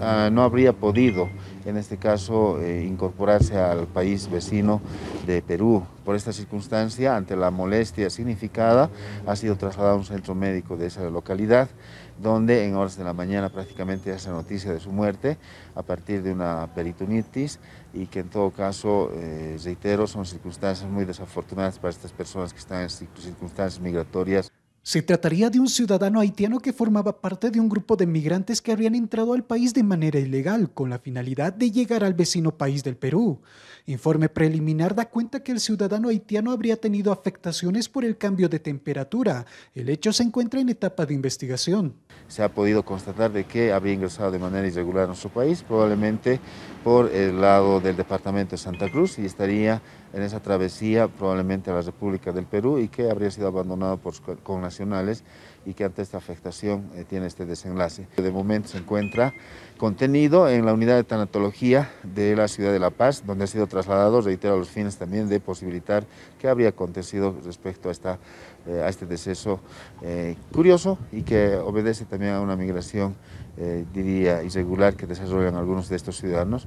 Ah, no habría podido, en este caso, eh, incorporarse al país vecino de Perú. Por esta circunstancia, ante la molestia significada, ha sido trasladado a un centro médico de esa localidad, donde en horas de la mañana prácticamente se noticia de su muerte a partir de una peritonitis y que en todo caso, eh, reitero, son circunstancias muy desafortunadas para estas personas que están en circunstancias migratorias. Se trataría de un ciudadano haitiano que formaba parte de un grupo de migrantes que habían entrado al país de manera ilegal con la finalidad de llegar al vecino país del Perú. Informe preliminar da cuenta que el ciudadano haitiano habría tenido afectaciones por el cambio de temperatura. El hecho se encuentra en etapa de investigación. Se ha podido constatar de que había ingresado de manera irregular a nuestro país, probablemente por el lado del departamento de Santa Cruz y estaría en esa travesía probablemente a la República del Perú y que habría sido abandonado con la y que ante esta afectación eh, tiene este desenlace. De momento se encuentra contenido en la unidad de tanatología de la ciudad de La Paz, donde ha sido trasladado, reitero, a los fines también de posibilitar qué habría acontecido respecto a, esta, eh, a este deceso eh, curioso y que obedece también a una migración, diría, irregular que desarrollan algunos de estos ciudadanos.